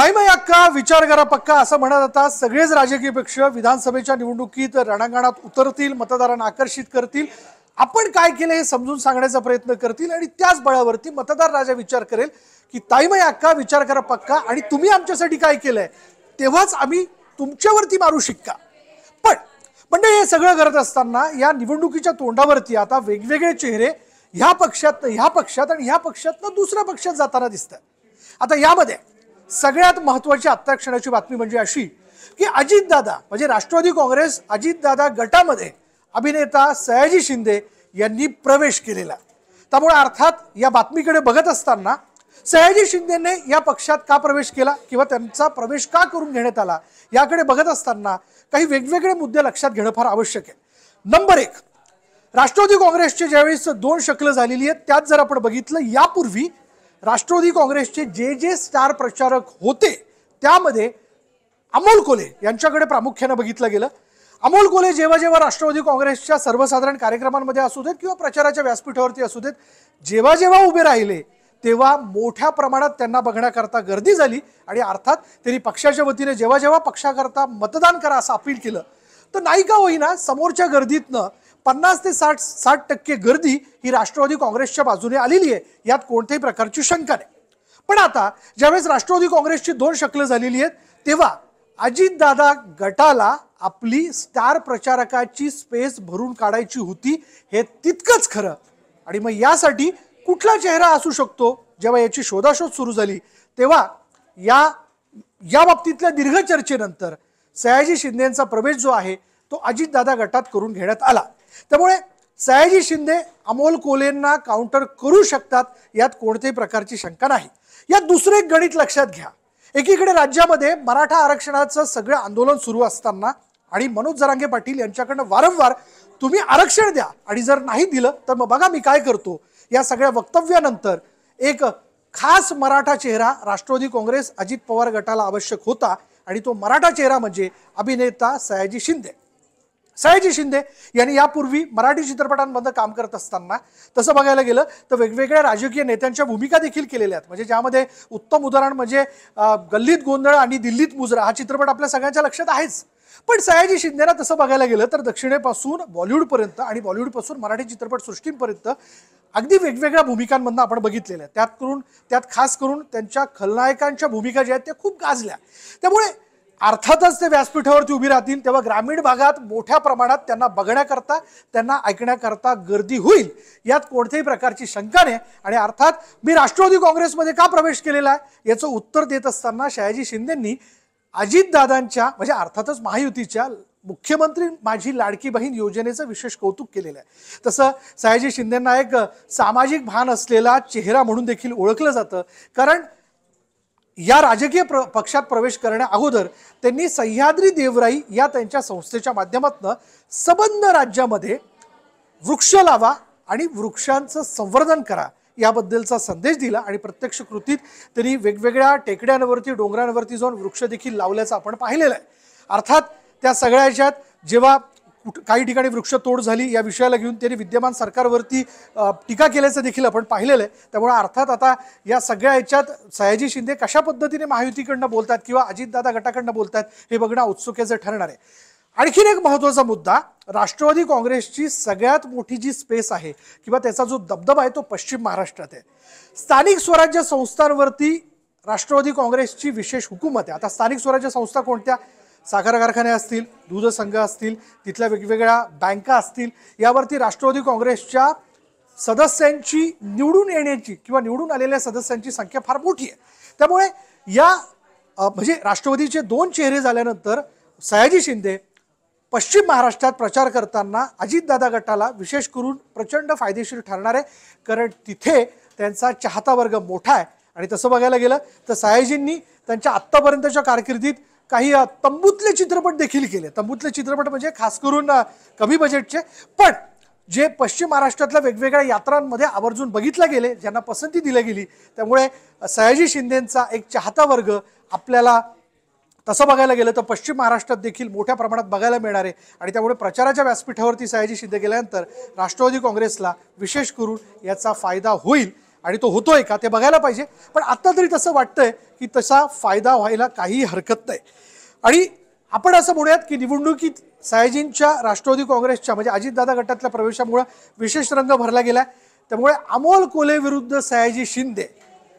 ताईमाई अक्का विचार करा पक्का असं म्हणत आता सगळेच राजकीय पक्ष विधानसभेच्या निवडणुकीत रणांगणात उतरतील मतदारांना आकर्षित करतील आपण काय केलं हे समजून सांगण्याचा प्रयत्न करतील आणि त्याच बळावरती मतदार राजा विचार करेल की ताईमाई अक्का विचार करा पक्का आणि तुम्ही आमच्यासाठी काय केलंय तेव्हाच आम्ही तुमच्यावरती मारू शिक्का पण म्हणजे हे सगळं करत असताना या निवडणुकीच्या तोंडावरती आता वेगवेगळे चेहरे ह्या पक्षात ह्या पक्षात आणि ह्या पक्षातनं दुसऱ्या पक्षात जाताना दिसतात आता यामध्ये सगळ्यात महत्वाची आत्ता क्षणाची बातमी म्हणजे अशी की अजितदादा म्हणजे राष्ट्रवादी काँग्रेस अजितदादा गटामध्ये अभिनेता सयाजी शिंदे यांनी प्रवेश केलेला त्यामुळे अर्थात या बातमीकडे बघत असताना सयाजी शिंदेने या पक्षात का प्रवेश केला किंवा त्यांचा प्रवेश का करून घेण्यात आला याकडे बघत असताना काही वेगवेगळे मुद्दे लक्षात घेणं फार आवश्यक आहे नंबर एक राष्ट्रवादी काँग्रेसचे ज्यावेळेस दोन शकलं झालेली आहेत त्यात जर आपण बघितलं यापूर्वी राष्ट्रवादी काँग्रेसचे जे जे स्टार प्रचारक होते त्यामध्ये अमोल कोले यांच्याकडे प्रामुख्यानं बघितलं गेलं अमोल कोले जेव्हा जेव्हा राष्ट्रवादी काँग्रेसच्या सर्वसाधारण कार्यक्रमांमध्ये असू देत किंवा प्रचाराच्या व्यासपीठावरती असू देत जेव्हा जेव्हा उभे राहिले तेव्हा मोठ्या प्रमाणात त्यांना बघण्याकरता गर्दी झाली आणि अर्थात त्यांनी पक्षाच्या वतीने जेव्हा जेव्हा पक्षाकरता मतदान करा असं अपील केलं तर नाही का होईना समोरच्या गर्दीतनं पन्नास ते साठ साठ टक्के गर्दी ही राष्ट्रवादी काँग्रेसच्या बाजूने आलेली आहे यात कोणत्याही प्रकारची शंका नाही पण आता ज्यावेळेस राष्ट्रवादी काँग्रेसची दोन शकलं झालेली आहेत तेव्हा अजितदादा गटाला आपली स्टार प्रचारकाची स्पेस भरून काढायची होती हे तितकंच खरं आणि मग यासाठी कुठला चेहरा असू शकतो जेव्हा याची शोधाशोध सुरू झाली तेव्हा या या बाबतीतल्या दीर्घ चर्चेनंतर सयाजी शिंदेचा प्रवेश जो आहे तो अजितदादा गटात करून घेण्यात आला त्यामुळे सयाजी शिंदे अमोल कोलेंना काउंटर करू शकतात यात कोणत्याही प्रकारची शंका नाही यात दुसरं एक गणित लक्षात घ्या एकीकडे राज्यामध्ये मराठा आरक्षणाचं सगळं आंदोलन सुरू असताना आणि मनोज जरांगे पाटील यांच्याकडनं वारंवार तुम्ही आरक्षण द्या आणि जर नाही दिलं तर मग बघा मी काय करतो या सगळ्या वक्तव्यानंतर एक खास मराठा चेहरा राष्ट्रवादी काँग्रेस अजित पवार गटाला आवश्यक होता आणि तो मराठा चेहरा म्हणजे अभिनेता सयाजी शिंदे सयाजी शिंदे यांनी यापूर्वी मराठी चित्रपटांमध्ये काम करत असताना तसं बघायला गेलं तर वेगवेगळ्या राजकीय नेत्यांच्या भूमिका देखील केलेल्या आहेत म्हणजे ज्यामध्ये उत्तम उदाहरण म्हणजे गल्लीत गोंधळ आणि दिल्लीत मुजरा हा चित्रपट आपल्या सगळ्यांच्या लक्षात आहेच पण सयाजी शिंदेना तसं बघायला गेलं तर दक्षिणेपासून बॉलिवूडपर्यंत आणि बॉलिवूडपासून मराठी चित्रपट सृष्टींपर्यंत अगदी वेगवेगळ्या भूमिकांमधनं आपण बघितलेल्या त्यात करून त्यात खास करून त्यांच्या खलनायकांच्या भूमिका ज्या आहेत त्या खूप गाजल्या त्यामुळे अर्थातच ते व्यासपीठावरती उभी राहतील तेव्हा ग्रामीण भागात मोठ्या प्रमाणात त्यांना बघण्याकरता त्यांना ऐकण्याकरता गर्दी होईल यात कोणत्याही प्रकारची शंका नाही आणि अर्थात मी राष्ट्रवादी काँग्रेसमध्ये का प्रवेश केलेला आहे याचं उत्तर देत असताना शहाजी शिंदेंनी अजितदादांच्या म्हणजे अर्थातच महायुतीच्या मुख्यमंत्री माझी लाडकी बहीण योजनेचं विशेष कौतुक केलेलं आहे तसं सयाजी शिंदेंना एक सामाजिक भान असलेला चेहरा म्हणून देखील ओळखलं जातं कारण या राजकीय प्र पक्षात प्रवेश करण्या अगोदर त्यांनी सह्याद्री देवराई या त्यांच्या संस्थेच्या माध्यमातून सबंध राज्यामध्ये वृक्ष लावा आणि वृक्षांचं संवर्धन करा याबद्दलचा संदेश दिला आणि प्रत्यक्ष कृतीत त्यांनी वेगवेगळ्या टेकड्यांवरती डोंगरांवरती जाऊन वृक्ष देखील लावल्याचं आपण पाहिलेलं आहे अर्थात त्या सगळ्या जेव्हा काही ठिकाणी वृक्षतोड झाली या विषयाला घेऊन त्यांनी विद्यमान सरकारवरती टीका केल्याचं देखील आपण पाहिलेलं आहे त्यामुळे अर्थात आता या सगळ्या ह्याच्यात सयाजी शिंदे कशा पद्धतीने महायुतीकडनं बोलतात किंवा अजितदादा गटाकडनं बोलतात हे बघणं औत्सुक्याचं ठरणार आहे आणखीन एक महत्त्वाचा मुद्दा राष्ट्रवादी काँग्रेसची सगळ्यात मोठी जी स्पेस आहे किंवा त्याचा जो दबदबा आहे तो पश्चिम महाराष्ट्रात आहे स्थानिक स्वराज्य संस्थांवरती राष्ट्रवादी काँग्रेसची विशेष हुकूमत आहे आता स्थानिक स्वराज्य संस्था कोणत्या साखर कारखाने असतील दूध संघ असतील तिथल्या वेगवेगळ्या बँका असतील यावरती राष्ट्रवादी काँग्रेसच्या सदस्यांची निवडून येण्याची किंवा निवडून आलेल्या सदस्यांची संख्या फार मोठी आहे त्यामुळे या म्हणजे राष्ट्रवादीचे दोन चेहरे झाल्यानंतर सयाजी शिंदे पश्चिम महाराष्ट्रात प्रचार करताना अजितदादा गटाला विशेष करून प्रचंड फायदेशीर ठरणार आहे कारण तिथे त्यांचा चाहता वर्ग मोठा आहे आणि तसं बघायला गेलं तर सयाजींनी त्यांच्या आत्तापर्यंतच्या कारकिर्दीत काही तंबूतले चित्रपट देखील केले तंबूतले चित्रपट म्हणजे खास करून कमी बजेटचे पण जे पश्चिम महाराष्ट्रातल्या वेगवेगळ्या यात्रांमध्ये आवर्जून बघितला गेले ज्यांना पसंती दिली गेली त्यामुळे सयाजी शिंदेंचा एक चाहता वर्ग आपल्याला तसं बघायला गेलं तर पश्चिम महाराष्ट्रात देखील मोठ्या प्रमाणात बघायला मिळणार आहे आणि त्यामुळे प्रचाराच्या व्यासपीठावरती सयाजी शिंदे गेल्यानंतर राष्ट्रवादी काँग्रेसला विशेष करून याचा फायदा होईल आणि तो होतोय का ते बघायला पाहिजे पण आत्ता तरी तसं वाटतंय की तसा फायदा व्हायला काही हरकत नाही आणि आपण असं म्हणूयात की निवडणुकीत सयाजींच्या राष्ट्रवादी काँग्रेसच्या म्हणजे अजितदादा गटातल्या प्रवेशामुळे विशेष रंग भरला गेला त्यामुळे अमोल कोले विरुद्ध सयाजी शिंदे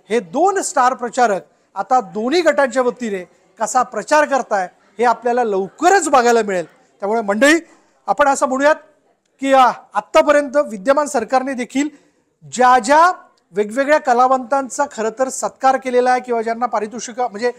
हे दोन स्टार प्रचारक आता दोन्ही गटांच्या वतीने कसा प्रचार करताय हे आपल्याला लवकरच बघायला मिळेल त्यामुळे मंडळी आपण असं म्हणूयात की आत्तापर्यंत विद्यमान सरकारने देखील ज्या ज्या वेगवेगळ्या कलावंतांचा खरं तर सत्कार केलेला आहे किंवा ज्यांना पारितोषिक म्हणजे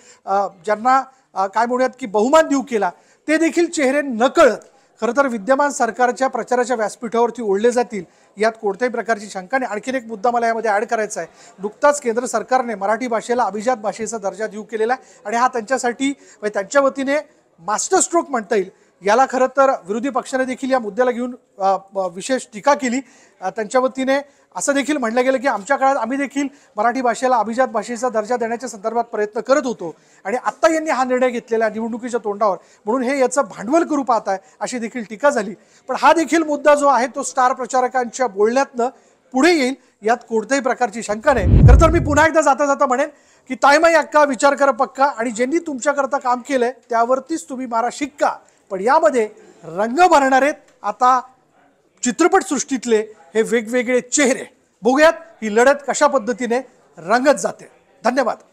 ज्यांना काय म्हणूयात की बहुमान देऊ केला ते देखील चेहरे नकळत खरं तर विद्यमान सरकारच्या प्रचाराच्या व्यासपीठावरती ओढले जातील यात कोणत्याही प्रकारची शंका नाही आणखीन एक मुद्दा मला यामध्ये ॲड करायचा आहे नुकताच केंद्र सरकारने मराठी भाषेला अभिजात भाषेचा दर्जा देऊ केलेला आहे आणि हा त्यांच्यासाठी म्हणजे त्यांच्या वतीने मास्टर स्ट्रोक म्हणता येईल याला खरं तर विरोधी पक्षाने देखील या मुद्द्याला घेऊन विशेष टीका केली त्यांच्या वतीने असं देखील म्हटलं गेलं की आमच्या काळात आम्ही देखील मराठी भाषेला अभिजात भाषेचा दर्जा देण्याच्या संदर्भात प्रयत्न करत होतो आणि आत्ता यांनी हा निर्णय घेतलेला निवडणुकीच्या तोंडावर म्हणून हे याचं भांडवल करू पाहत आहे अशी देखील टीका झाली पण हा देखील मुद्दा जो आहे तो स्टार प्रचारकांच्या बोलण्यातनं पुढे येईल यात कोणत्याही प्रकारची शंका नाही खरं तर मी पुन्हा एकदा जाता जाता म्हणेन की तायमाई अक्का विचार कर पक्का आणि ज्यांनी तुमच्याकरता काम केलंय त्यावरतीच तुम्ही मारा शिक्का पण यामध्ये रंग भरणार आहेत आता चित्रपटसृष्टीतले हे वेगवेगळे चेहरे बघूयात ही लढत कशा पद्धतीने रंगत जाते धन्यवाद